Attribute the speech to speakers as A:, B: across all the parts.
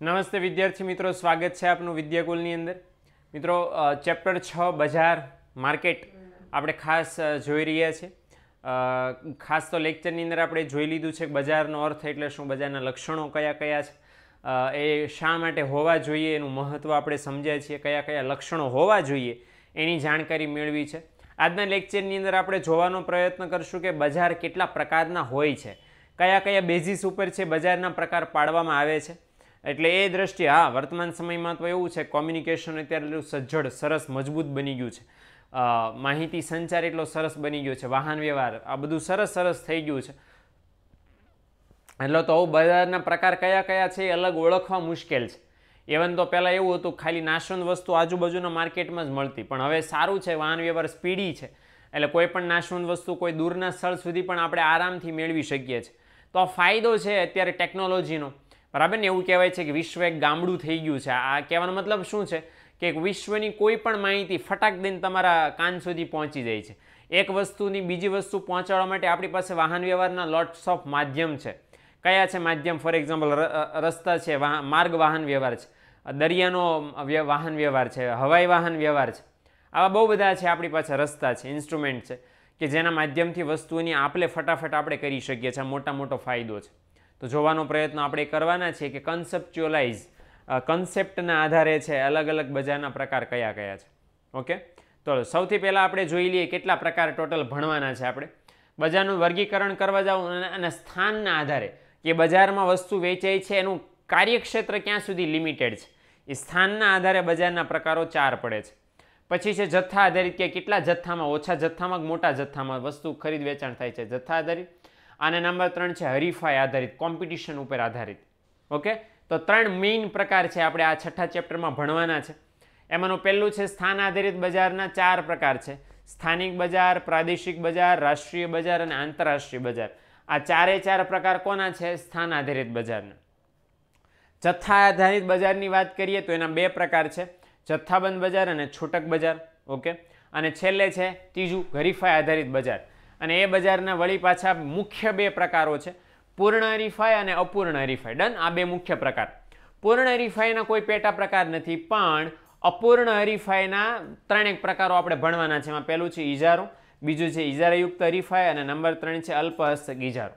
A: નમસ્તે વિદ્યાર્થી મિત્રો સ્વાગત છે આપનું વિદ્યાકુલની અંદર મિત્રો ચેપ્ટર છ બજાર માર્કેટ આપણે ખાસ જોઈ રહ્યા છે ખાસ તો લેક્ચરની અંદર આપણે જોઈ લીધું છે બજારનો અર્થ એટલે શું બજારના લક્ષણો કયા કયા છે એ શા માટે હોવા જોઈએ એનું મહત્ત્વ આપણે સમજ્યા છીએ કયા કયા લક્ષણો હોવા જોઈએ એની જાણકારી મેળવી છે આજના લેક્ચરની અંદર આપણે જોવાનો પ્રયત્ન કરશું કે બજાર કેટલા પ્રકારના હોય છે કયા કયા બેઝિસ ઉપર છે બજારના પ્રકાર પાડવામાં આવે છે એટલે એ દ્રષ્ટિએ હા વર્તમાન સમયમાં તો એવું છે કોમ્યુનિકેશન અત્યારે સજ્જડ સરસ મજબૂત બની ગયું છે માહિતી સંચાર એટલો સરસ બની ગયો છે વાહન વ્યવહાર આ બધું સરસ સરસ થઈ ગયું છે એટલે તો બજારના પ્રકાર કયા કયા છે એ અલગ ઓળખવા મુશ્કેલ છે ઇવન તો પહેલાં એવું હતું ખાલી નાશવંત વસ્તુ આજુબાજુના માર્કેટમાં જ મળતી પણ હવે સારું છે વાહન વ્યવહાર સ્પીડી છે એટલે કોઈ પણ નાશવંત વસ્તુ કોઈ દૂરના સ્થળ સુધી પણ આપણે આરામથી મેળવી શકીએ છીએ તો આ ફાયદો છે અત્યારે ટેકનોલોજીનો બરાબર ને એવું કહેવાય છે કે વિશ્વ એક ગામડું થઈ ગયું છે આ કહેવાનો મતલબ શું છે કે વિશ્વની કોઈ પણ માહિતી ફટાક દઈને તમારા કાન સુધી પહોંચી જાય છે એક વસ્તુની બીજી વસ્તુ પહોંચાડવા માટે આપણી પાસે વાહન વ્યવહારના લોટ્સ ઓફ માધ્યમ છે કયા છે માધ્યમ ફોર એક્ઝામ્પલ રસ્તા છે માર્ગ વાહન વ્યવહાર છે દરિયાનો વાહન વ્યવહાર છે હવાઈ વાહન વ્યવહાર છે આવા બહુ બધા છે આપણી પાસે રસ્તા છે ઇન્સ્ટ્રુમેન્ટ છે કે જેના માધ્યમથી વસ્તુની આપણે ફટાફટ આપણે કરી શકીએ છીએ મોટા મોટો ફાયદો છે તો જોવાનો પ્રયત્ન આપણે કરવાના છીએ કે કન્સેપ્ચ્યુઅલાઇઝ કન્સેપ્ટના આધારે છે અલગ અલગ બજારના પ્રકાર કયા કયા છે ઓકે તો સૌથી પહેલાં આપણે જોઈ લઈએ કેટલા પ્રકાર ટોટલ ભણવાના છે આપણે બજારનું વર્ગીકરણ કરવા જાઉં અને સ્થાનના આધારે કે બજારમાં વસ્તુ વેચાય છે એનું કાર્યક્ષેત્ર ક્યાં સુધી લિમિટેડ છે એ સ્થાનના આધારે બજારના પ્રકારો ચાર પડે છે પછી છે જથ્થા આધારિત કે કેટલા જથ્થામાં ઓછા જથ્થામાં મોટા જથ્થામાં વસ્તુ ખરીદ વેચાણ થાય છે જથ્થા આધારિત અને નંબર ત્રણ છે હરીફાઈ આધારિત કોમ્પિટિશન ઉપર આધારિત ઓકે તો ત્રણ મેઇન પ્રકાર છે આપણે આ છઠ્ઠા ચેપ્ટરમાં ભણવાના છે એમાંનું પહેલું છે સ્થાન આધારિત બજારના ચાર પ્રકાર છે સ્થાનિક બજાર પ્રાદેશિક બજાર રાષ્ટ્રીય બજાર અને આંતરરાષ્ટ્રીય બજાર આ ચારે ચાર પ્રકાર કોના છે સ્થાન આધારિત બજારના જથ્થા આધારિત બજારની વાત કરીએ તો એના બે પ્રકાર છે જથ્થાબંધ બજાર અને છૂટક બજાર ઓકે અને છેલ્લે છે ત્રીજું હરીફાઈ આધારિત બજાર અને એ બજારના વળી પાછા મુખ્ય બે પ્રકારો છે પૂર્ણ હરીફાઈ અને અપૂર્ણ હરીફાઈ ડન આ બે મુખ્ય પ્રકાર પૂર્ણ હરીફાઈના કોઈ પેટા પ્રકાર નથી પણ અપૂર્ણ હરીફાઈના ત્રણેક પ્રકારો આપણે ભણવાના છે એમાં પહેલું છે ઇજારો બીજું છે ઇજારાયુક્ત હરીફાઈ અને નંબર ત્રણ છે અલ્પહસ્તક ઇજારો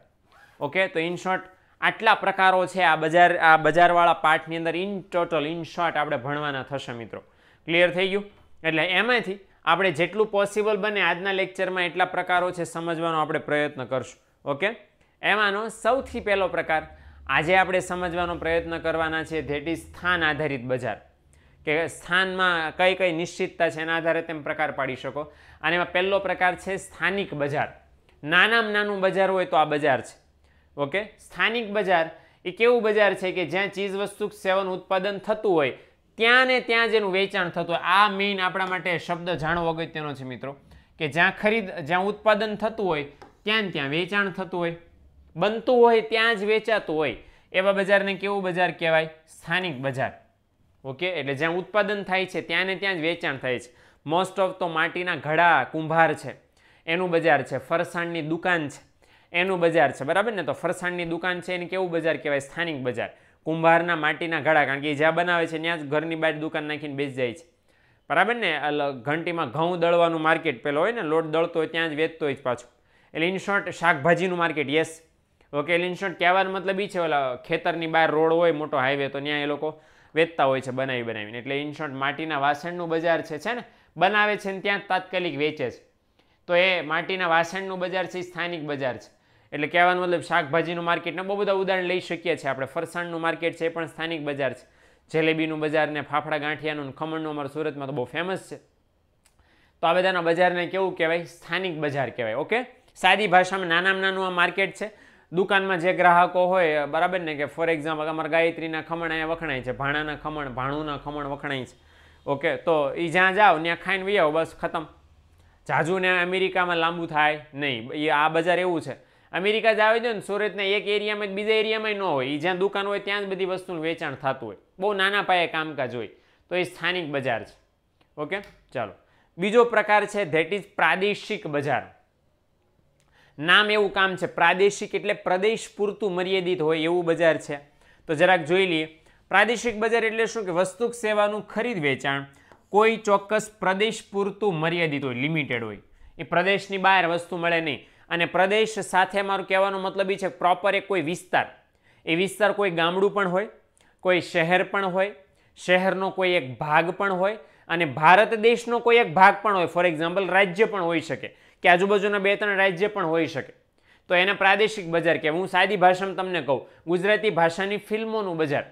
A: ઓકે તો ઇન શોર્ટ આટલા પ્રકારો છે આ બજાર આ બજારવાળા પાર્ટની અંદર ઇન ટોટલ ઇન શોર્ટ આપણે ભણવાના થશે મિત્રો ક્લિયર થઈ ગયું એટલે એમાંથી આપણે જેટલું પોસિબલ બને આજના લેક્ચરમાં એટલા પ્રકારો છે સમજવાનો આપણે પ્રયત્ન કરશું ઓકે એમાંનો સૌથી પહેલો પ્રકાર આજે આપણે સમજવાનો પ્રયત્ન કરવાના છે ધેટ ઇઝ સ્થાન આધારિત બજાર કે સ્થાનમાં કઈ કઈ નિશ્ચિતતા છે એના આધારે તેમ પ્રકાર પાડી શકો અને એમાં પહેલો પ્રકાર છે સ્થાનિક બજાર નાનામાં નાનું બજાર હોય તો આ બજાર છે ઓકે સ્થાનિક બજાર એ કેવું બજાર છે કે જ્યાં ચીજ વસ્તુ સેવન ઉત્પાદન થતું હોય ત્યાં ને ત્યાં જેનું વેચાણ થતું આ મેઇન આપણા માટે શબ્દ જાણવો અગત્યનો છે મિત્રો કે જ્યાં ખરીદ જ્યાં ઉત્પાદન થતું હોય ત્યાં ત્યાં વેચાણ થતું હોય બનતું હોય ત્યાં જ વેચાતું હોય એવા બજારને કેવું બજાર કહેવાય સ્થાનિક બજાર ઓકે એટલે જ્યાં ઉત્પાદન થાય છે ત્યાં ને ત્યાં જ વેચાણ થાય છે મોસ્ટ ઓફ તો માટીના ઘડા કુંભાર છે એનું બજાર છે ફરસાણની દુકાન છે એનું બજાર છે બરાબર ને તો ફરસાણની દુકાન છે એને કેવું બજાર કહેવાય સ્થાનિક બજાર કુંભારના માટીના ઘડા કારણ કે એ જ્યાં બનાવે છે ત્યાં જ ઘરની બહાર દુકાન નાખીને બેસી જાય છે બરાબર ને ઘંટીમાં ઘઉં દળવાનું માર્કેટ પેલો હોય ને લોટ દળતો હોય ત્યાં જ વેચતો હોય જ પાછું એટલે ઇન શાકભાજીનું માર્કેટ યસ ઓકે એટલે ઇન કહેવાનો મતલબ એ છે ઓલા ખેતરની બહાર રોડ હોય મોટો હાઈવે તો ત્યાં એ લોકો વેચતા હોય છે બનાવી બનાવીને એટલે ઇન માટીના વાસણનું બજાર છે છે ને બનાવે છે ને ત્યાં તાત્કાલિક વેચે છે તો એ માટીના વાસણનું બજાર છે સ્થાનિક બજાર છે એટલે કહેવાનું મતલબ શાકભાજીનું માર્કેટને બહુ બધા ઉદાહરણ લઈ શકીએ છીએ આપણે ફરસાણનું માર્કેટ છે એ પણ સ્થાનિક બજાર છે જલેબીનું બજાર ને ફાફડા ગાંઠિયાનું ખમણનું અમારું સુરતમાં તો બહુ ફેમસ છે તો આ બધાના બજારને કેવું કહેવાય સ્થાનિક બજાર કહેવાય ઓકે સાદી ભાષામાં નાનામાં નાનું આ માર્કેટ છે દુકાનમાં જે ગ્રાહકો હોય બરાબર ને કે ફોર એક્ઝામ્પલ અમારા ગાયત્રીના ખમણ અહીંયા વખણાય છે ભાણાના ખમણ ભાણુંના ખમણ વખણાય છે ઓકે તો એ જ્યાં જાઓ ત્યાં ખાઈને વી આવો બસ ખતમ જાજુ ને અમેરિકામાં લાંબુ થાય નહીં એ આ બજાર એવું છે અમેરિકા જ આવી જાય ને સુરતના એક એરિયામાં બીજા એરિયામાં ન હોય એ જ્યાં દુકાન હોય ત્યાં જ બધી વસ્તુનું વેચાણ થતું હોય બહુ નાના પાયે કામકાજ હોય તો એ સ્થાનિક બજાર છે ઓકે ચાલો બીજો પ્રકાર છે ધેટ ઇઝ પ્રાદેશિક બજાર નામ એવું કામ છે પ્રાદેશિક એટલે પ્રદેશ પૂરતું મર્યાદિત હોય એવું બજાર છે તો જરાક જોઈ લઈએ પ્રાદેશિક બજાર એટલે શું કે વસ્તુ સેવાનું ખરીદ વેચાણ કોઈ ચોક્કસ પ્રદેશ પૂરતું મર્યાદિત હોય લિમિટેડ હોય એ પ્રદેશની બહાર વસ્તુ મળે નહીં અને પ્રદેશ સાથે મારું કહેવાનો મતલબ એ છે પ્રોપર એક કોઈ વિસ્તાર એ વિસ્તાર કોઈ ગામડું પણ હોય કોઈ શહેર પણ હોય શહેરનો કોઈ એક ભાગ પણ હોય અને ભારત દેશનો કોઈ એક ભાગ પણ હોય ફોર એક્ઝામ્પલ રાજ્ય પણ હોઈ શકે કે આજુબાજુના બે ત્રણ રાજ્ય પણ હોઈ શકે તો એને પ્રાદેશિક બજાર કે હું સાદી ભાષામાં તમને કહું ગુજરાતી ભાષાની ફિલ્મોનું બજાર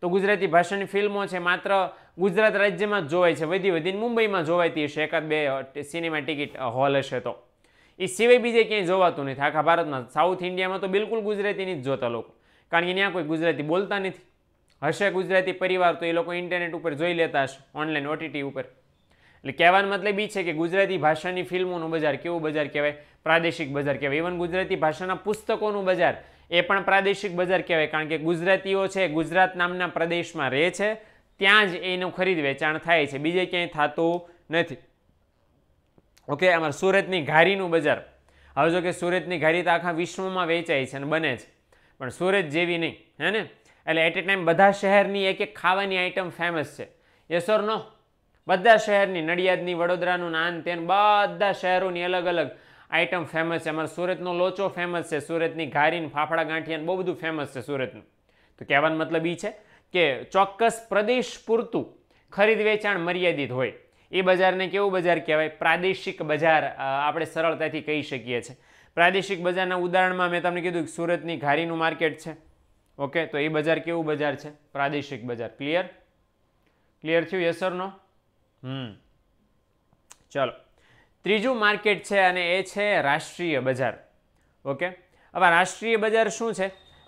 A: તો ગુજરાતી ભાષાની ફિલ્મો છે માત્ર ગુજરાત રાજ્યમાં જ જોવાય છે વધી વધીને મુંબઈમાં જોવાતી હશે એકાદ બે સિનેમા ટિકિટ હોલ હશે તો એ સિવાય બીજે ક્યાંય જોવાતું નથી આખા ભારતમાં સાઉથ ઇન્ડિયામાં તો બિલકુલ ગુજરાતીની જ જોતા લોકો કારણ કે ત્યાં કોઈ ગુજરાતી બોલતા નથી હશે ગુજરાતી પરિવાર તો એ લોકો ઇન્ટરનેટ ઉપર જોઈ લેતા હશે ઓનલાઈન ઓટીટી ઉપર એટલે કહેવાનો મતલબ એ છે કે ગુજરાતી ભાષાની ફિલ્મોનું બજાર કેવું બજાર કહેવાય પ્રાદેશિક બજાર કહેવાય ઇવન ગુજરાતી ભાષાના પુસ્તકોનું બજાર એ પણ પ્રાદેશિક બજાર કહેવાય કારણ કે ગુજરાતીઓ છે ગુજરાત નામના પ્રદેશમાં રહે છે ત્યાં જ એનું ખરીદ વેચાણ થાય છે બીજે ક્યાંય થતું નથી ઓકે અમારા સુરતની ઘારીનું બજાર હવે જો કે સુરતની ઘારી તો આખા વિશ્વમાં વેચાય છે અને બને છે પણ સુરત જેવી નહીં હે ને એટલે એટ એ ટાઈમ બધા શહેરની એક એક ખાવાની આઈટમ ફેમસ છે યસ ઓર નો બધા શહેરની નડિયાદની વડોદરાનું નાન તેન બધા શહેરોની અલગ અલગ આઈટમ ફેમસ છે અમારા સુરતનો લોચો ફેમસ છે સુરતની ઘારીન ફાફડા ગાંઠિયાન બહુ બધું ફેમસ છે સુરતનું તો કહેવાનો મતલબ એ છે કે ચોક્કસ પ્રદેશ પૂરતું ખરીદ વેચાણ મર્યાદિત હોય એ બજારને કેવું બજાર કહેવાય પ્રાદેશિક બજાર આપણે સરળતાથી કહી શકીએ છીએ પ્રાદેશિક બજારના ઉદાહરણમાં મેં તમને કીધું કે સુરતની ઘારીનું માર્કેટ છે ઓકે તો એ બજાર કેવું બજાર છે પ્રાદેશિક બજાર ક્લિયર ક્લિયર થયું યસરનો હમ ચલો ત્રીજું માર્કેટ છે અને એ છે રાષ્ટ્રીય બજાર ઓકે હવે રાષ્ટ્રીય બજાર શું છે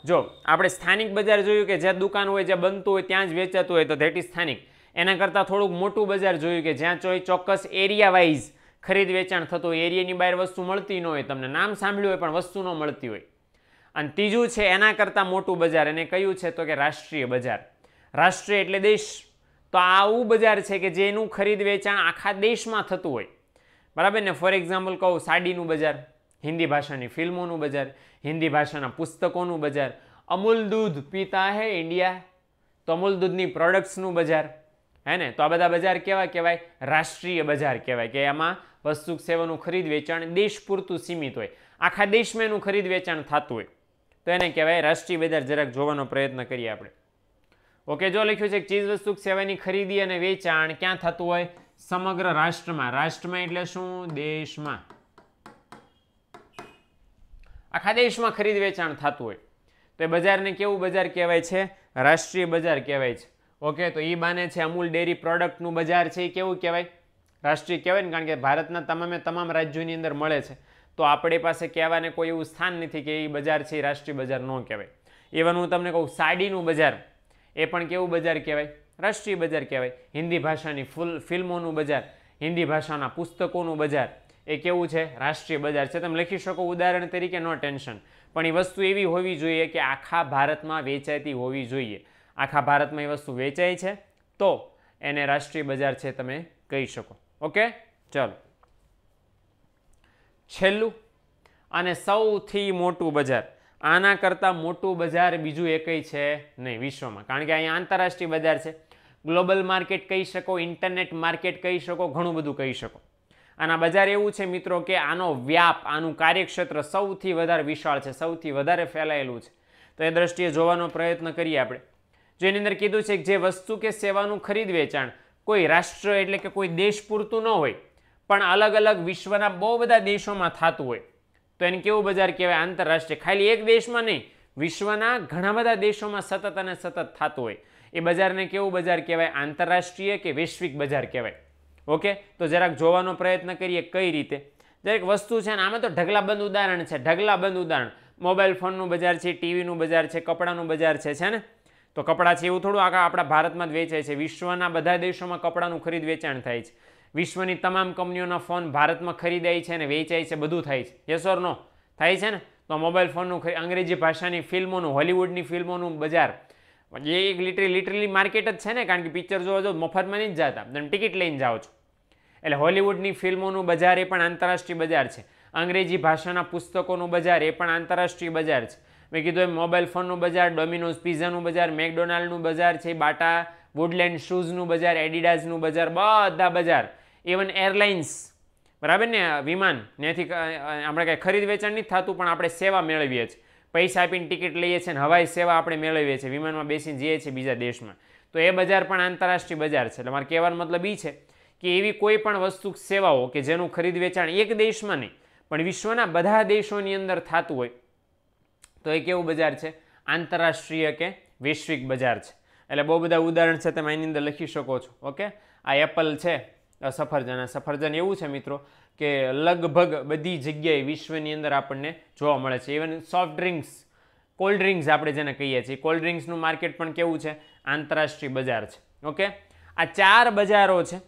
A: જો આપણે સ્થાનિક બજાર જોયું કે જ્યાં દુકાન હોય જ્યાં બનતું હોય ત્યાં જ વેચાતું હોય તો ધેટ ઇઝ સ્થાનિક એના કરતાં થોડુંક મોટું બજાર જોયું કે જ્યાં ચોઈ ચોક્કસ એરિયા વાઇઝ ખરીદ વેચાણ થતું હોય એરિયાની બહાર વસ્તુ મળતી ન હોય તમને નામ સાંભળ્યું હોય પણ વસ્તુ ન મળતી હોય અને ત્રીજું છે એના કરતાં મોટું બજાર એને કયું છે તો કે રાષ્ટ્રીય બજાર રાષ્ટ્રીય એટલે દેશ તો આવું બજાર છે કે જેનું ખરીદ વેચાણ આખા દેશમાં થતું હોય બરાબર ને ફોર એક્ઝામ્પલ કહું સાડીનું બજાર હિન્દી ભાષાની ફિલ્મોનું બજાર હિન્દી ભાષાના પુસ્તકોનું બજાર અમૂલ દૂધ પીતા હે ઇન્ડિયા તો અમૂલ દૂધની પ્રોડક્ટ્સનું બજાર હે ને તો આ બધા બજાર કેવા કહેવાય રાષ્ટ્રીય બજાર કહેવાય કે એમાં વસ્તુ સેવાનું ખરીદ વેચાણ દેશ પૂરતું સીમિત હોય આખા દેશમાં એનું ખરીદ વેચાણ થતું હોય તો એને કહેવાય રાષ્ટ્રીય બજાર જરાક જોવાનો પ્રયત્ન કરીએ આપણે ઓકે જો લખ્યું છે ચીજ વસ્તુ સેવાની ખરીદી અને વેચાણ ક્યાં થતું હોય સમગ્ર રાષ્ટ્રમાં રાષ્ટ્રમાં એટલે શું દેશમાં આખા દેશમાં ખરીદ વેચાણ થતું હોય તો એ બજારને કેવું બજાર કહેવાય છે રાષ્ટ્રીય બજાર કહેવાય છે ઓકે તો એ બાને છે અમૂલ ડેરી પ્રોડક્ટનું બજાર છે એ કેવું કહેવાય રાષ્ટ્રીય કહેવાય ને કારણ કે ભારતના તમામે તમામ રાજ્યોની અંદર મળે છે તો આપણી પાસે કહેવાને કોઈ એવું સ્થાન નથી કે એ બજાર છે એ રાષ્ટ્રીય બજાર ન કહેવાય ઇવન હું તમને કહું સાડીનું બજાર એ પણ કેવું બજાર કહેવાય રાષ્ટ્રીય બજાર કહેવાય હિન્દી ભાષાની ફૂલ ફિલ્મોનું બજાર હિન્દી ભાષાના પુસ્તકોનું બજાર એ કેવું છે રાષ્ટ્રીય બજાર છે તમે લખી શકો ઉદાહરણ તરીકે નો ટેન્શન પણ એ વસ્તુ એવી હોવી જોઈએ કે આખા ભારતમાં વેચાતી હોવી જોઈએ આખા ભારતમાં એ વસ્તુ વેચાય છે તો એને રાષ્ટ્રીય બજાર છે તમે કહી શકો ઓકે ચલો છેલ્લું અને સૌથી મોટું બજાર આના કરતાં મોટું બજાર બીજું એકય છે નહીં વિશ્વમાં કારણ કે અહીંયા આંતરરાષ્ટ્રીય બજાર છે ગ્લોબલ માર્કેટ કહી શકો ઇન્ટરનેટ માર્કેટ કહી શકો ઘણું બધું કહી શકો આના બજાર એવું છે મિત્રો કે આનો વ્યાપ આનું કાર્યક્ષેત્ર સૌથી વધારે વિશાળ છે સૌથી વધારે ફેલાયેલું છે તો એ દ્રષ્ટિએ જોવાનો પ્રયત્ન કરીએ આપણે જેની અંદર કીધું છે કે જે વસ્તુ કે સેવાનું ખરીદ વેચાણ કોઈ રાષ્ટ્ર એટલે કે કોઈ દેશ પૂરતું ન હોય પણ અલગ અલગ વિશ્વના બહુ બધા દેશોમાં થતું હોય તો એને કેવું બજાર કહેવાય આંતરરાષ્ટ્રીય ખાલી એક દેશમાં નહીં વિશ્વના ઘણા બધા દેશોમાં સતત અને સતત થતું હોય એ બજારને કેવું બજાર કહેવાય આંતરરાષ્ટ્રીય કે વૈશ્વિક બજાર કહેવાય ઓકે તો જરાક જોવાનો પ્રયત્ન કરીએ કઈ રીતે દરેક વસ્તુ છે ને આમાં તો ઢગલાબંધ ઉદાહરણ છે ઢગલાબંધ ઉદાહરણ મોબાઈલ ફોનનું બજાર છે ટીવીનું બજાર છે કપડાનું બજાર છે છે ને તો કપડાં છે એવું થોડું આખા આપણા ભારતમાં જ વેચાય છે વિશ્વના બધા દેશોમાં કપડાનું ખરીદ વેચાણ થાય છે વિશ્વની તમામ કંપનીઓના ફોન ભારતમાં ખરીદાય છે અને વેચાય છે બધું થાય છે યસ નો થાય છે ને તો મોબાઈલ ફોનનું અંગ્રેજી ભાષાની ફિલ્મોનું હોલિવૂડની ફિલ્મોનું બજાર એ એક લિટરી લિટરલી માર્કેટ જ છે ને કારણ કે પિક્ચર જોવા જો મફતમાં નહીં જ જતા તમે ટિકિટ લઈને જાઓ છો એટલે હોલિવૂડની ફિલ્મોનું બજાર એ પણ આંતરરાષ્ટ્રીય બજાર છે અંગ્રેજી ભાષાના પુસ્તકોનું બજાર એ પણ આંતરરાષ્ટ્રીય બજાર છે મેં કીધું એમ મોબાઈલ ફોનનું બજાર ડોમિનોઝ પીઝાનું બજાર મેકડોનાલ્ડનું બજાર છે બાટા વુડલેન્ડ શૂઝનું બજાર એડિડાઝનું બજાર બધા બજાર ઇવન એરલાઇન્સ બરાબર ને વિમાન ત્યાંથી આપણે કાંઈ ખરીદ વેચાણ નથી થતું પણ આપણે સેવા મેળવીએ છીએ પૈસા આપીને ટિકિટ લઈએ છીએ અને હવાઈ સેવા આપણે મેળવીએ છીએ વિમાનમાં બેસીને જઈએ છીએ બીજા દેશમાં તો એ બજાર પણ આંતરરાષ્ટ્રીય બજાર છે એટલે મારે કહેવાનો મતલબ એ છે કે એવી કોઈ પણ વસ્તુ સેવાઓ કે જેનું ખરીદ વેચાણ એક દેશમાં નહીં પણ વિશ્વના બધા દેશોની અંદર થતું હોય તો એ કેવું બજાર છે આંતરરાષ્ટ્રીય કે વૈશ્વિક બજાર છે એટલે બહુ બધા ઉદાહરણ છે તમે એની અંદર લખી શકો છો ઓકે આ એપલ છે સફરજન સફરજન એવું છે મિત્રો કે લગભગ બધી જગ્યાએ વિશ્વની અંદર આપણને જોવા મળે છે even soft drinks cold drinks આપણે જેને કહીએ છીએ કોલ્ડ ડ્રિંક્સનું માર્કેટ પણ કેવું છે આંતરરાષ્ટ્રીય બજાર છે ઓકે આ ચાર બજારો છે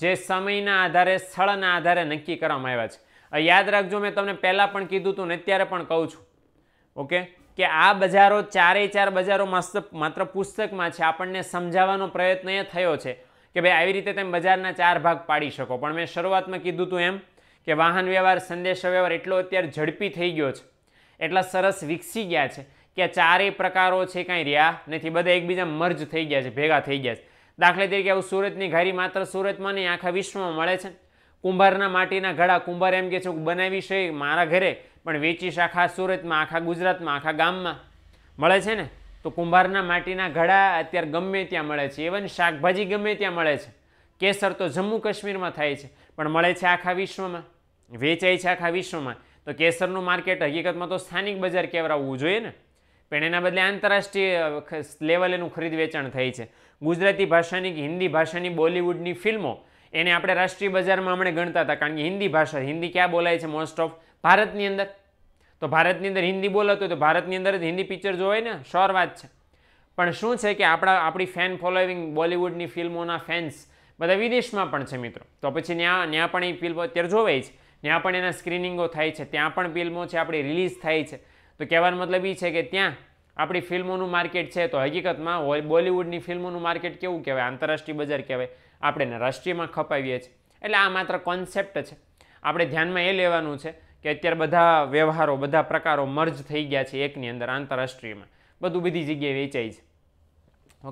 A: જે સમયના આધારે સ્થળના આધારે નક્કી કરવામાં આવ્યા છે યાદ રાખજો મેં તમને પહેલાં પણ કીધું હતું ને અત્યારે પણ કહું છું ઓકે કે આ બજારો ચારેય ચાર બજારો મસ્ત માત્ર પુસ્તકમાં છે આપણને સમજાવવાનો પ્રયત્ન એ થયો છે કે ભાઈ આવી રીતે તમે બજારના ચાર ભાગ પાડી શકો પણ મેં શરૂઆતમાં કીધું હતું એમ કે વાહન વ્યવહાર સંદેશ વ્યવહાર એટલો અત્યારે ઝડપી થઈ ગયો છે એટલા સરસ વિકસી ગયા છે કે ચારેય પ્રકારો છે કાંઈ રહ્યા નથી બધા એકબીજા મર્જ થઈ ગયા છે ભેગા થઈ ગયા છે દાખલા તરીકે આવું સુરતની ઘારી માત્ર સુરતમાં નહીં આખા વિશ્વમાં મળે છે કુંભારના માટીના ઘડા કુંભાર એમ કે છે બનાવી છે મારા ઘરે પણ વેચી છે આખા સુરતમાં આખા ગુજરાતમાં આખા ગામમાં મળે છે ને તો કુંભારના માટીના ઘડા અત્યારે ગમે ત્યાં મળે છે ઇવન શાકભાજી ગમે ત્યાં મળે છે કેસર તો જમ્મુ કાશ્મીરમાં થાય છે પણ મળે છે આખા વિશ્વમાં વેચાય છે આખા વિશ્વમાં તો કેસરનું માર્કેટ હકીકતમાં તો સ્થાનિક બજાર કહેવરાવવું જોઈએ ને પણ એના બદલે આંતરરાષ્ટ્રીય લેવલેનું ખરીદ વેચાણ થાય છે ગુજરાતી ભાષાની કે હિન્દી ભાષાની બોલિવૂડની ફિલ્મો એને આપણે રાષ્ટ્રીય બજારમાં હમણાં ગણતા હતા કારણ કે હિન્દી ભાષા હિન્દી ક્યાં બોલાય છે મોસ્ટ ઓફ ભારતની અંદર તો ભારતની અંદર હિન્દી બોલાતું હોય તો ભારતની અંદર જ હિન્દી પિક્ચર જોવાય ને શ્યોર વાત છે પણ શું છે કે આપણા આપણી ફેન ફોલોઈંગ બોલિવૂડની ફિલ્મોના ફેન્સ બધા વિદેશમાં પણ છે મિત્રો તો પછી ત્યાં ત્યાં પણ એ ફિલ્મો અત્યારે જોવાય છે ત્યાં પણ એના સ્ક્રીનિંગો થાય છે ત્યાં પણ ફિલ્મો છે આપણી રિલીઝ થાય છે તો કહેવાનો મતલબ એ છે કે ત્યાં આપણી ફિલ્મોનું માર્કેટ છે તો હકીકતમાં બોલિવૂડની ફિલ્મોનું માર્કેટ કેવું કહેવાય આંતરરાષ્ટ્રીય બજાર કહેવાય આપણે રાષ્ટ્રીયમાં ખપાવીએ છીએ એટલે આ માત્ર કોન્સેપ્ટ છે આપણે ધ્યાનમાં એ લેવાનું છે કે અત્યારે બધા વ્યવહારો બધા પ્રકારો મર્જ થઈ ગયા છે એકની અંદર આંતરરાષ્ટ્રીયમાં બધું બધી જગ્યાએ વેચાય છે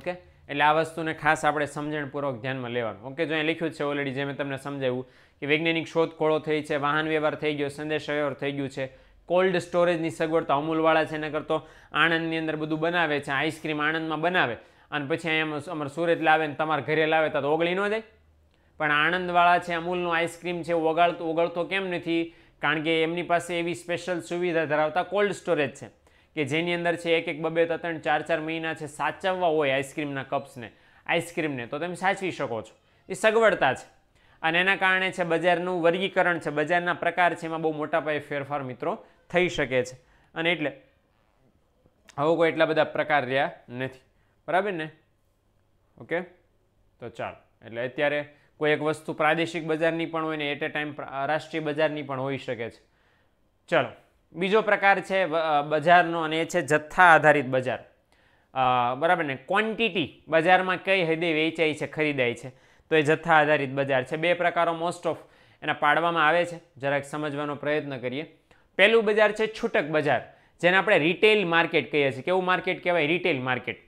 A: ઓકે એટલે આ વસ્તુને ખાસ આપણે સમજણપૂર્વક ધ્યાનમાં લેવાનું ઓકે જો અહીં લખ્યું છે ઓલરેડી જે મેં તમને સમજાવ્યું કે વૈજ્ઞાનિક શોધખોળો થઈ છે વાહન વ્યવહાર થઈ ગયો સંદેશ વ્યવહાર થઈ ગયું છે કોલ્ડ સ્ટોરેજની સગવડતા અમૂલવાળા છે એના કરતો આણંદની અંદર બધું બનાવે છે આઈસ્ક્રીમ આણંદમાં બનાવે અને પછી અહીંયા અમારે સુરત લાવે ને તમારા ઘરે લાવે તો ઓગળી ન જાય પણ આણંદવાળા છે અમૂલનો આઈસ્ક્રીમ છે ઓગાળતો ઓગળતો કેમ નથી કારણ કે એમની પાસે એવી સ્પેશિયલ સુવિધા ધરાવતા કોલ્ડ સ્ટોરેજ છે કે જેની અંદર છે એક એક બબે ત્રણ ચાર ચાર મહિના છે સાચવવા હોય આઈસ્ક્રીમના કપ્સને આઈસ્ક્રીમને તો તમે સાચવી શકો છો એ સગવડતા છે અને એના કારણે છે બજારનું વર્ગીકરણ છે બજારના પ્રકાર છે એમાં બહુ મોટા પાયે ફેરફાર મિત્રો થઈ શકે છે અને એટલે આવું કોઈ એટલા બધા પ્રકાર રહ્યા નથી બરાબર ને ઓકે તો ચાલ એટલે અત્યારે કોઈ એક વસ્તુ પ્રાદેશિક બજારની પણ હોય ને એટ એ ટાઈમ રાષ્ટ્રીય બજારની પણ હોઈ શકે છે ચલો બીજો પ્રકાર છે બજારનો અને એ છે જથ્થા આધારિત બજાર બરાબર ને ક્વોન્ટિટી બજારમાં કઈ હદે વેચાય છે ખરીદાય છે તો એ જથ્થા આધારિત બજાર છે બે પ્રકારો મોસ્ટ ઓફ એના પાડવામાં આવે છે જરાક સમજવાનો પ્રયત્ન કરીએ પહેલું બજાર છે છૂટક બજાર જેને આપણે રિટેલ માર્કેટ કહીએ છીએ કેવું માર્કેટ કહેવાય રિટેલ માર્કેટ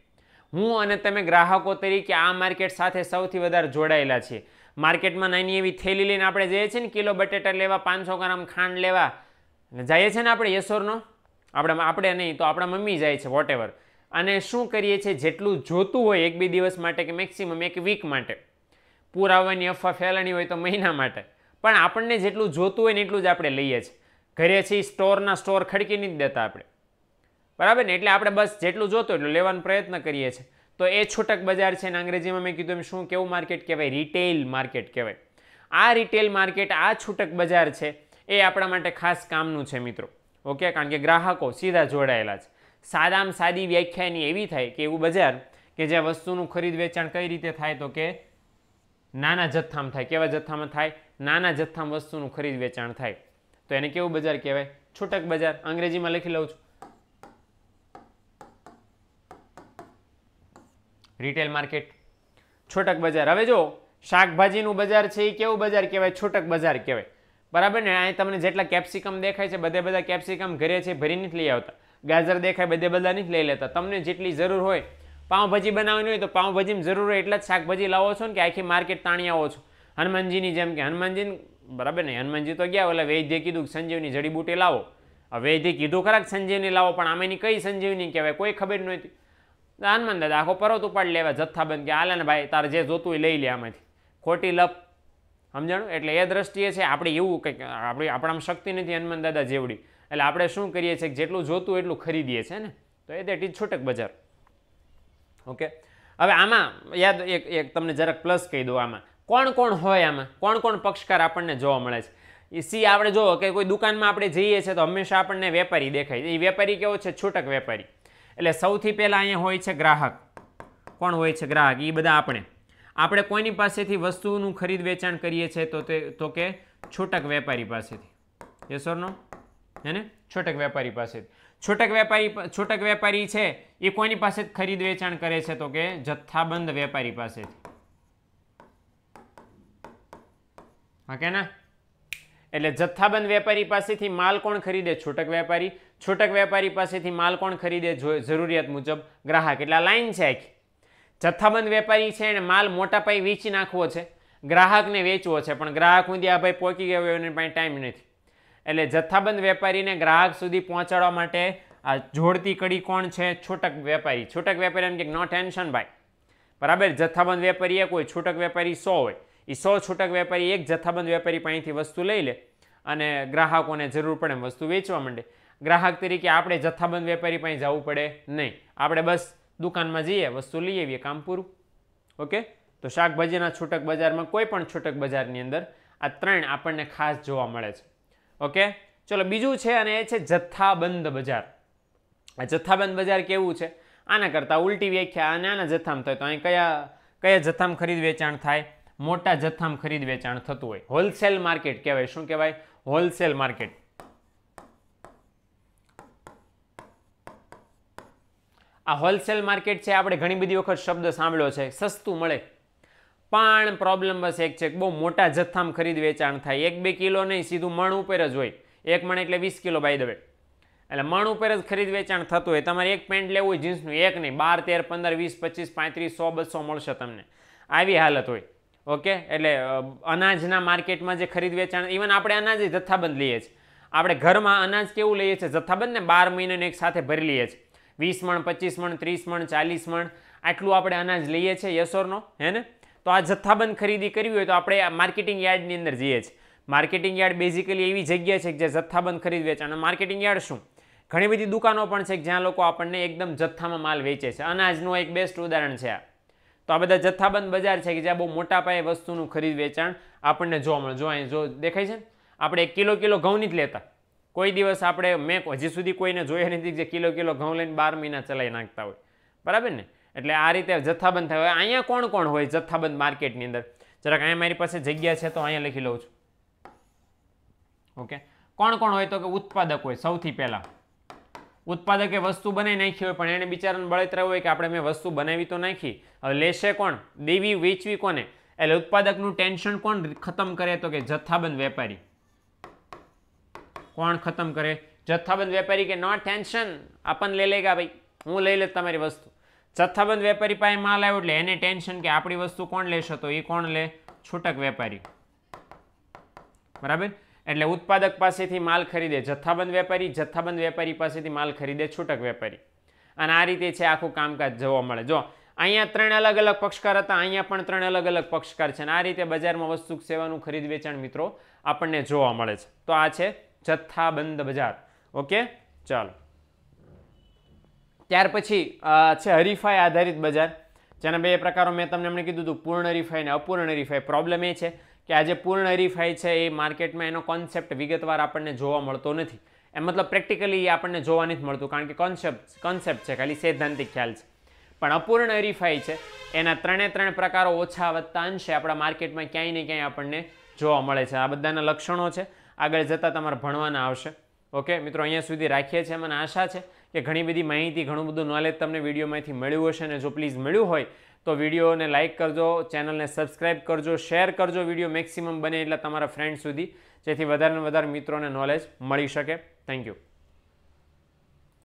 A: હું અને તમે ગ્રાહકો તરીકે આ માર્કેટ સાથે સૌથી વધારે જોડાયેલા છીએ માર્કેટમાં નાની એવી થેલી લઈને આપણે જઈએ છીએ ને કિલો બટેટા લેવા પાંચસો ગ્રામ ખાંડ લેવા જઈએ છીએ ને આપણે યશોરનો આપણે આપણે નહીં તો આપણા મમ્મી જાય છે વોટેવર અને શું કરીએ છીએ જેટલું જોતું હોય એક બે દિવસ માટે કે મેક્સિમમ એક વીક માટે પૂરાવાની અફવા ફેલાણી હોય તો મહિના માટે પણ આપણને જેટલું જોતું હોય ને એટલું જ આપણે લઈએ છીએ ઘરે છીએ સ્ટોરના સ્ટોર ખડકી નહીં જ દેતા આપણે બરાબર ને એટલે આપણે બસ જેટલું જોતો એટલું લેવાનો પ્રયત્ન કરીએ છીએ તો એ છૂટક બજાર છે ને અંગ્રેજીમાં મેં કીધું એમ શું કેવું માર્કેટ કહેવાય રિટેલ માર્કેટ કહેવાય આ રિટેલ માર્કેટ આ છૂટક બજાર છે એ આપણા માટે ખાસ કામનું છે મિત્રો ઓકે કારણ કે ગ્રાહકો સીધા જોડાયેલા છે સાદામાં સાદી વ્યાખ્યાની એવી થાય કે એવું બજાર કે જે વસ્તુનું ખરીદ વેચાણ કઈ રીતે થાય તો કે નાના જથ્થામાં થાય કેવા જથ્થામાં થાય નાના જથ્થામાં વસ્તુનું ખરીદ વેચાણ થાય તો એને કેવું બજાર કહેવાય છૂટક બજાર અંગ્રેજીમાં લખી લઉં છું રિટેલ માર્કેટ છોટક બજાર હવે જો શાકભાજીનું બજાર છે એ કેવું બજાર કહેવાય છોટક બજાર કહેવાય બરાબર ને અહીં તમને જેટલા કેપ્સિકમ દેખાય છે બધે બધા કેપ્સિકમ ઘરે છે ભરી નથી લઈ આવતા ગાજર દેખાય બધે બધા નથી લઈ લેતા તમને જેટલી જરૂર હોય પાઉંભાજી બનાવવાની હોય તો પાઉંભાજીમાં જરૂર હોય એટલા જ શાકભાજી લાવો છો ને કે આખી માર્કેટ તાણી આવો છો હનુમાનજીની જેમ કે હનુમાનજી બરાબર ને હનુમાનજી તો ગયા એટલે વૈદ્ય કીધું કે સંજીવની જડીબુટી લાવો વૈદ્ય કીધું ખરા સંજીવની લાવો પણ આમેની કઈ સંજીવની કહેવાય કોઈ ખબર નહોતી દાનમાન દાદા આખો પરત ઉપાડ લેવા જથ્થાબંધ કે આલે ને ભાઈ તારે જે જોતું એ લઈ લે આમાંથી ખોટી લપ સમજાણું એટલે એ દ્રષ્ટિએ છે આપણે એવું કંઈક આપણી આપણામાં શક્તિ નથી હનુમાન દાદા જેવડી એટલે આપણે શું કરીએ છીએ જેટલું જોતું એટલું ખરીદીએ છીએ ને તો એ દેટ ઇઝ છૂટક બજાર ઓકે હવે આમાં યાદ એક એક તમને જરાક પ્લસ કહી દઉં આમાં કોણ કોણ હોય આમાં કોણ કોણ પક્ષકાર આપણને જોવા મળે છે એ સી આપણે જો કે કોઈ દુકાનમાં આપણે જઈએ છીએ તો હંમેશા આપણને વેપારી દેખાય એ વેપારી કેવો છે છૂટક વેપારી એટલે સૌથી પહેલાં અહીંયા હોય છે ગ્રાહક કોણ હોય છે ગ્રાહક એ બધા આપણે આપણે કોઈની પાસેથી વસ્તુનું ખરીદ વેચાણ કરીએ છીએ તો તે તો કે છૂટક વેપારી પાસેથી યશોરનો હેને ને છૂટક વેપારી પાસેથી છૂટક વેપારી છૂટક વેપારી છે એ કોઈની પાસે ખરીદ વેચાણ કરે છે તો કે જથ્થાબંધ વેપારી પાસેથી હા કે ના એટલે જથ્થાબંધ વેપારી પાસેથી માલ કોણ ખરીદે છૂટક વેપારી છૂટક વેપારી પાસેથી માલ કોણ ખરીદે જરૂરિયાત મુજબ ગ્રાહક એટલે આ લાઈન છે આખી જથ્થાબંધ વેપારી છે એને માલ મોટા પાયે વેચી નાખવો છે ગ્રાહકને વેચવો છે પણ ગ્રાહક સુધી આ ભાઈ પહોંચી ગયો એને પાસે ટાઈમ નથી એટલે જથ્થાબંધ વેપારીને ગ્રાહક સુધી પહોંચાડવા માટે આ જોડતી કડી કોણ છે છૂટક વેપારી છૂટક વેપારી એમ કે નો ટેન્શન ભાઈ બરાબર જથ્થાબંધ વેપારી એક હોય છૂટક વેપારી સો હોય એ સો છૂટક વેપારી એક જથ્થાબંધ વેપારી પાસેથી વસ્તુ લઈ લે અને ગ્રાહકોને જરૂર પડે વસ્તુ વેચવા માંડે ગ્રાહક તરીકે આપણે જથ્થાબંધ વેપારી પાસે જવું પડે નહીં આપણે બસ દુકાનમાં જઈએ વસ્તુ લઈ આવીએ કામ પૂરું ઓકે તો શાકભાજીના છૂટક બજારમાં કોઈ પણ છૂટક બજારની અંદર આ ત્રણ આપણને ખાસ જોવા મળે છે ઓકે ચલો બીજું છે અને એ છે જથ્થાબંધ બજાર આ જથ્થાબંધ બજાર કેવું છે આના કરતાં ઉલટી વ્યાખ્યા અને આના જથ્થામાં થાય તો અહીં કયા કયા જથ્થામાં ખરીદ વેચાણ થાય મોટા જથ્થામાં ખરીદ વેચાણ થતું હોય હોલસેલ માર્કેટ કહેવાય શું કહેવાય હોલસેલ માર્કેટ આ હોલસેલ માર્કેટ છે આપણે ઘણી બધી વખત શબ્દ સાંભળ્યો છે સસ્તું મળે પણ પ્રોબ્લેમ બસ એક છે બહુ મોટા જથ્થામાં ખરીદ વેચાણ થાય એક બે કિલો નહીં સીધું મણ ઉપર જ હોય એક મણ એટલે વીસ કિલો બાય દવે એટલે મણ ઉપર જ ખરીદ વેચાણ થતું હોય તમારે એક પેન્ટ લેવું હોય જીન્સનું એક નહીં બાર તેર પંદર વીસ પચીસ પાંત્રીસ સો બસો મળશે તમને આવી હાલત હોય ઓકે એટલે અનાજના માર્કેટમાં જે ખરીદ વેચાણ ઇવન આપણે અનાજ જથ્થાબંધ લઈએ છીએ આપણે ઘરમાં અનાજ કેવું લઈએ છીએ જથ્થાબંધ ને બાર મહિનાને એક સાથે ભરી લઈએ છીએ વીસ મણ પચીસ મણ ત્રીસ મણ ચાલીસ મણ આટલું આપણે અનાજ લઈએ છીએ યસોરનો હે ને તો આ જથ્થાબંધ ખરીદી કરવી હોય તો આપણે માર્કેટિંગ યાર્ડની અંદર જઈએ છીએ માર્કેટિંગ યાર્ડ બેઝિકલી એવી જગ્યા છે કે જે જથ્થાબંધ ખરીદ વેચાણ અને માર્કેટિંગ યાર્ડ શું ઘણી બધી દુકાનો પણ છે કે જ્યાં લોકો આપણને એકદમ જથ્થામાં માલ વેચે છે અનાજનું એક બેસ્ટ ઉદાહરણ છે આ તો આ બધા જથ્થાબંધ બજાર છે કે જ્યાં બહુ મોટા પાયે વસ્તુનું ખરીદ વેચાણ આપણને જોવા મળે જો અહીં જો દેખાય છે આપણે એક કિલો કિલો ઘઉંની જ લેતા કોઈ દિવસ આપણે મેં હજી સુધી કોઈને જોયા નથી જે કિલો કિલો ઘઉં લઈને બાર મહિના ચલાવી નાખતા હોય બરાબર ને એટલે આ રીતે જથ્થાબંધ થાય અહીંયા કોણ કોણ હોય જથ્થાબંધ માર્કેટની અંદર જરાક અહીંયા મારી પાસે જગ્યા છે તો અહીંયા લખી લઉં છું ઓકે કોણ કોણ હોય તો કે ઉત્પાદક હોય સૌથી પહેલાં ઉત્પાદકે વસ્તુ બનાવી નાખી હોય પણ એને બિચારાને બળતરા હોય કે આપણે મેં વસ્તુ બનાવી તો નાખી હવે લેશે કોણ દેવી વેચવી કોને એટલે ઉત્પાદકનું ટેન્શન કોણ ખતમ કરે તો કે જથ્થાબંધ વેપારી કોણ ખતમ કરે જથ્થાબંધ વેપારી કે નો ટેન્શન આપણ લઈ લેગા ભાઈ હું લઈ લે તમારી વસ્તુ જથ્થાબંધ વેપારી પાસે માલ આવ્યો એટલે એને ટેન્શન કે આપણી વસ્તુ કોણ લેશો તો એ કોણ લે છૂટક વેપારી બરાબર એટલે ઉત્પાદક પાસેથી માલ ખરીદે જથ્થાબંધ વેપારી જથ્થાબંધ વેપારી પાસેથી માલ ખરીદે છૂટક વેપારી અને આ રીતે છે આખું કામકાજ જોવા મળે જો અહીંયા ત્રણ અલગ અલગ પક્ષકાર હતા અહીંયા પણ ત્રણ અલગ અલગ પક્ષકાર છે અને આ રીતે બજારમાં વસ્તુ સેવાનું ખરીદ વેચાણ મિત્રો આપણને જોવા મળે છે તો આ છે જથ્થાબંધ બજાર ઓકે ચાલો ત્યાર પછી છે હરીફાઈ આધારિત બજાર જેના બે પ્રકારો મેં તમને એમણે કીધું હતું પૂર્ણ હરીફાઈ અને અપૂર્ણ હરીફાઈ પ્રોબ્લેમ એ છે કે આજે પૂર્ણ હરીફાઈ છે એ માર્કેટમાં એનો કોન્સેપ્ટ વિગતવાર આપણને જોવા મળતો નથી એમ મતલબ પ્રેક્ટિકલી એ આપણને જોવા નથી મળતું કારણ કે કોન્સેપ્ટ કોન્સેપ્ટ છે ખાલી સૈદ્ધાંતિક ખ્યાલ છે પણ અપૂર્ણ હરીફાઈ છે એના ત્રણે ત્રણ પ્રકારો ઓછા વધતા અંશે આપણા માર્કેટમાં ક્યાંય ને ક્યાંય આપણને જોવા મળે છે આ બધાના લક્ષણો છે આગળ જતાં તમારે ભણવાના આવશે ઓકે મિત્રો અહીંયા સુધી રાખીએ છીએ મને આશા છે કે ઘણી બધી માહિતી ઘણું બધું નોલેજ તમને વિડીયોમાંથી મળ્યું હશે અને જો પ્લીઝ મળ્યું હોય તો વિડીયોને લાઇક કરજો ચેનલને સબસ્ક્રાઇબ કરજો શેર કરજો વિડીયો મેક્સિમમ બને એટલે તમારા ફ્રેન્ડ સુધી જેથી વધારે ને વધારે મિત્રોને નોલેજ મળી શકે થેન્ક યુ